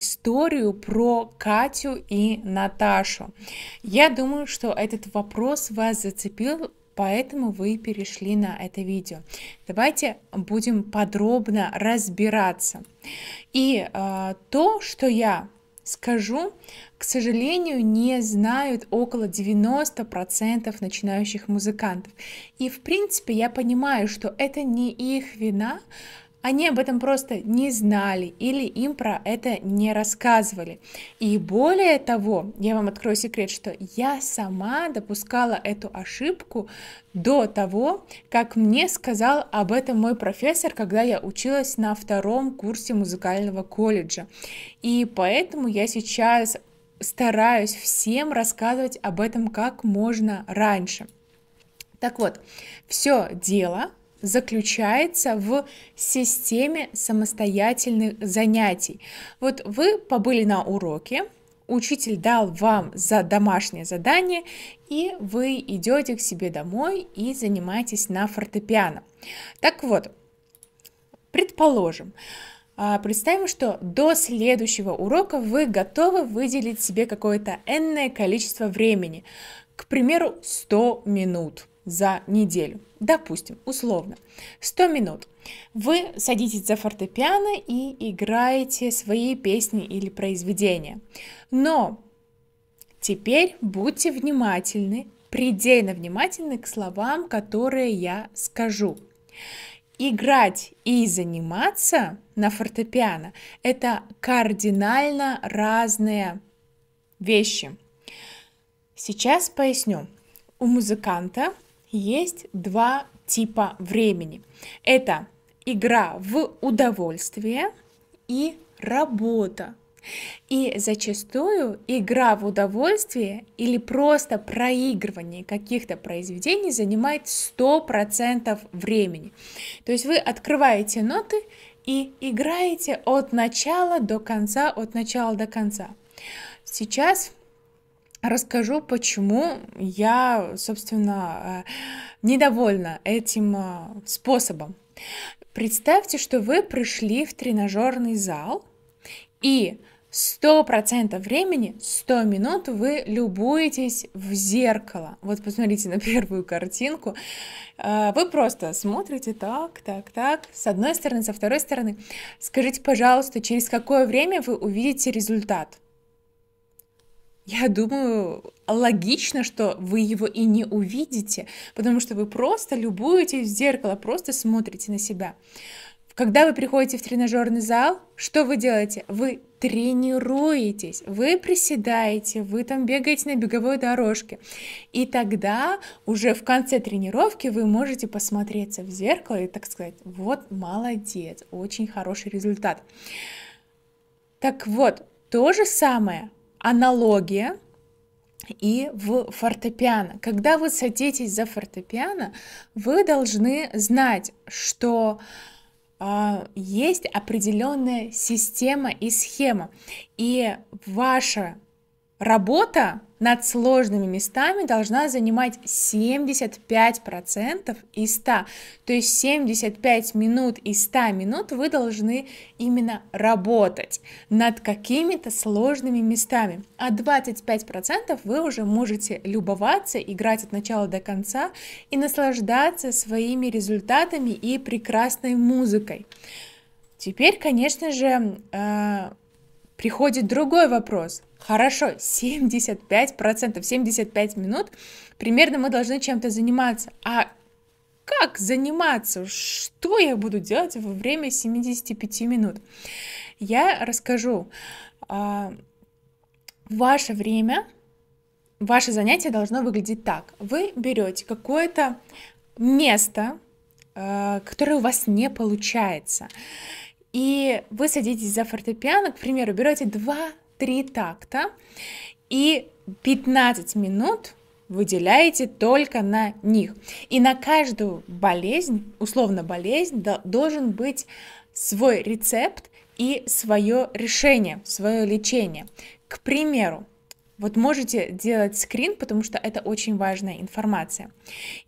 историю про Катю и Наташу. Я думаю, что этот вопрос вас зацепил, поэтому вы перешли на это видео. Давайте будем подробно разбираться. И э, то, что я скажу, к сожалению, не знают около 90% начинающих музыкантов. И в принципе я понимаю, что это не их вина, они об этом просто не знали или им про это не рассказывали. И более того, я вам открою секрет, что я сама допускала эту ошибку до того, как мне сказал об этом мой профессор, когда я училась на втором курсе музыкального колледжа. И поэтому я сейчас стараюсь всем рассказывать об этом как можно раньше. Так вот, все дело заключается в системе самостоятельных занятий. Вот вы побыли на уроке, учитель дал вам за домашнее задание, и вы идете к себе домой и занимаетесь на фортепиано. Так вот, предположим, а, Представим, что до следующего урока вы готовы выделить себе какое-то энное количество времени, к примеру, 100 минут за неделю. Допустим, условно, 100 минут. Вы садитесь за фортепиано и играете свои песни или произведения. Но теперь будьте внимательны, предельно внимательны к словам, которые я скажу. Играть и заниматься на фортепиано – это кардинально разные вещи. Сейчас поясню. У музыканта есть два типа времени. Это игра в удовольствие и работа. И зачастую игра в удовольствие или просто проигрывание каких-то произведений занимает 100% времени. То есть вы открываете ноты и играете от начала до конца, от начала до конца. Сейчас расскажу, почему я, собственно, э, недовольна этим э, способом. Представьте, что вы пришли в тренажерный зал и 100% времени, 100 минут вы любуетесь в зеркало. Вот посмотрите на первую картинку. Э, вы просто смотрите так, так, так, с одной стороны, со второй стороны. Скажите, пожалуйста, через какое время вы увидите результат – я думаю, логично, что вы его и не увидите, потому что вы просто любуетесь в зеркало, просто смотрите на себя. Когда вы приходите в тренажерный зал, что вы делаете? Вы тренируетесь, вы приседаете, вы там бегаете на беговой дорожке. И тогда уже в конце тренировки вы можете посмотреться в зеркало и так сказать, вот молодец, очень хороший результат. Так вот, то же самое аналогия и в фортепиано. Когда вы садитесь за фортепиано, вы должны знать, что э, есть определенная система и схема, и ваша Работа над сложными местами должна занимать 75% из 100. То есть 75 минут из 100 минут вы должны именно работать над какими-то сложными местами. А 25% вы уже можете любоваться, играть от начала до конца и наслаждаться своими результатами и прекрасной музыкой. Теперь, конечно же, э, приходит другой вопрос. Хорошо, 75%, 75 минут примерно мы должны чем-то заниматься. А как заниматься? Что я буду делать во время 75 минут? Я расскажу. А, ваше время, ваше занятие должно выглядеть так. Вы берете какое-то место, а, которое у вас не получается, и вы садитесь за фортепиано, к примеру, берете два три такта и 15 минут выделяете только на них. И на каждую болезнь, условно болезнь, должен быть свой рецепт и свое решение, свое лечение. К примеру, вот можете делать скрин, потому что это очень важная информация.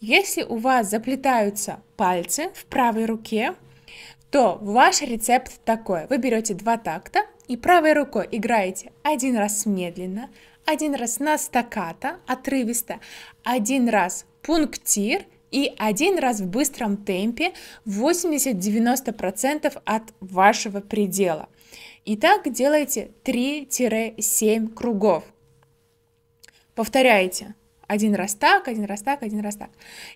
Если у вас заплетаются пальцы в правой руке, то ваш рецепт такой. Вы берете два такта и правой рукой играете один раз медленно, один раз на стаката отрывисто, один раз пунктир и один раз в быстром темпе 80-90% от вашего предела. И так делайте 3-7 кругов. Повторяйте. Один раз так, один раз так, один раз так.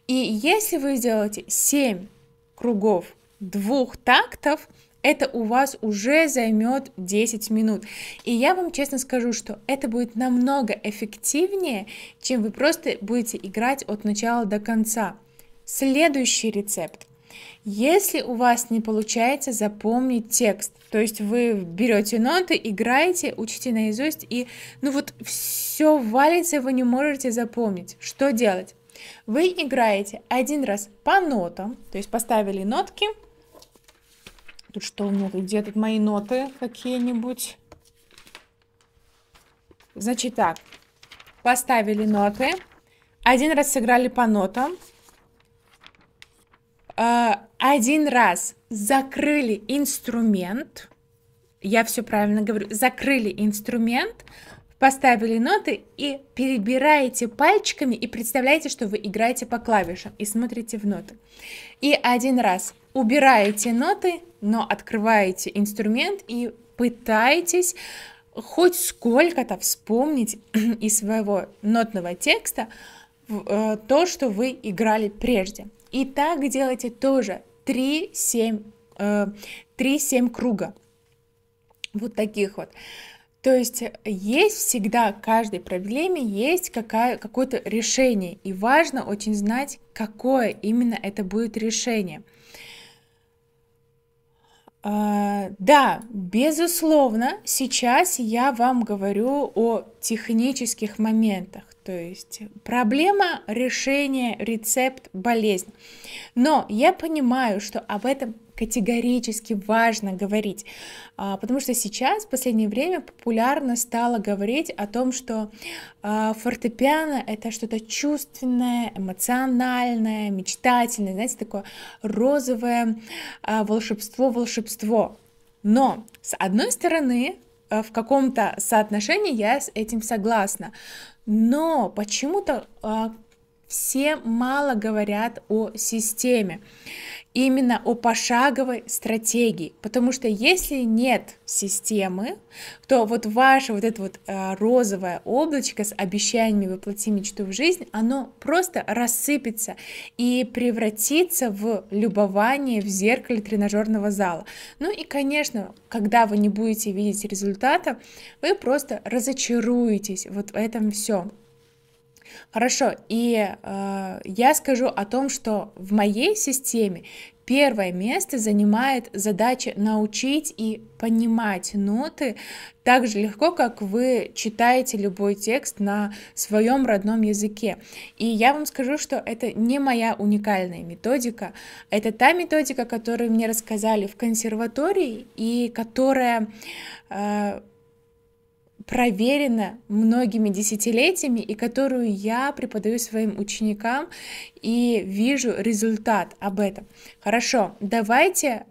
И если вы сделаете 7 кругов двух тактов, это у вас уже займет 10 минут. И я вам честно скажу, что это будет намного эффективнее, чем вы просто будете играть от начала до конца. Следующий рецепт. Если у вас не получается запомнить текст, то есть вы берете ноты, играете, учите наизусть, и ну вот все валится, вы не можете запомнить, что делать? Вы играете один раз по нотам, то есть поставили нотки – Тут что у меня? Где тут мои ноты какие-нибудь? Значит так. Поставили ноты. Один раз сыграли по нотам. А, один раз закрыли инструмент. Я все правильно говорю. Закрыли инструмент поставили ноты и перебираете пальчиками и представляете, что вы играете по клавишам и смотрите в ноты. И один раз убираете ноты, но открываете инструмент и пытаетесь хоть сколько-то вспомнить из своего нотного текста э, то, что вы играли прежде. И так делайте тоже 3-7 3-7 э, круга. Вот таких вот. То есть э, есть всегда к каждой проблеме есть какая, какое-то решение, и важно очень знать, какое именно это будет решение. А, да, безусловно, сейчас я вам говорю о технических моментах. То есть проблема, решение, рецепт, болезнь. Но я понимаю, что об этом категорически важно говорить, а, потому что сейчас, в последнее время, популярно стало говорить о том, что а, фортепиано — это что-то чувственное, эмоциональное, мечтательное, знаете, такое розовое волшебство-волшебство. А, Но, с одной стороны, э, в каком-то соотношении я с этим согласна. Но почему-то все мало говорят о системе именно о пошаговой стратегии, потому что если нет системы, то вот ваше вот это вот э, розовое облачко с обещаниями воплоти мечту в жизнь, оно просто рассыпется и превратится в любование в зеркале тренажерного зала. Ну и, конечно, когда вы не будете видеть результата, вы просто разочаруетесь вот в этом всем. Хорошо, и э, я скажу о том, что в моей системе первое место занимает задача научить и понимать ноты так же легко, как вы читаете любой текст на своем родном языке. И я вам скажу, что это не моя уникальная методика, это та методика, которую мне рассказали в консерватории и которая э, проверена многими десятилетиями и которую я преподаю своим ученикам и вижу результат об этом. Хорошо, давайте,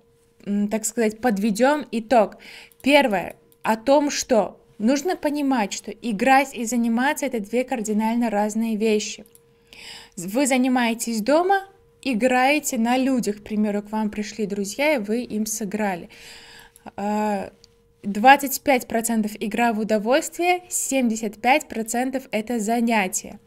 так сказать, подведем итог. Первое, о том, что нужно понимать, что играть и заниматься это две кардинально разные вещи. Вы занимаетесь дома, играете на людях. К примеру, к вам пришли друзья, и вы им сыграли а, 25% игра в удовольствие, 75% это занятие.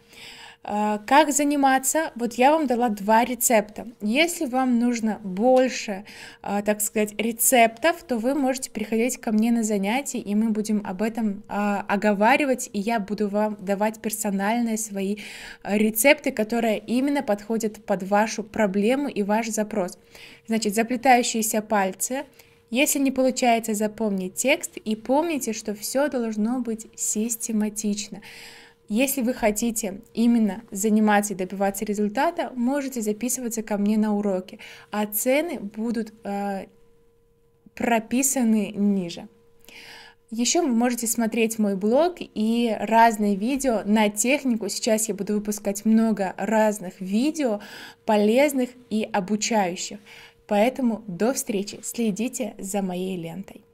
А, как заниматься? Вот я вам дала два рецепта. Если вам нужно больше, а, так сказать, рецептов, то вы можете приходить ко мне на занятия, и мы будем об этом а, оговаривать, и я буду вам давать персональные свои рецепты, которые именно подходят под вашу проблему и ваш запрос. Значит, заплетающиеся пальцы – если не получается запомнить текст, и помните, что все должно быть систематично. Если вы хотите именно заниматься и добиваться результата, можете записываться ко мне на уроки, а цены будут э, прописаны ниже. Еще вы можете смотреть мой блог и разные видео на технику. Сейчас я буду выпускать много разных видео, полезных и обучающих. Поэтому до встречи, следите за моей лентой.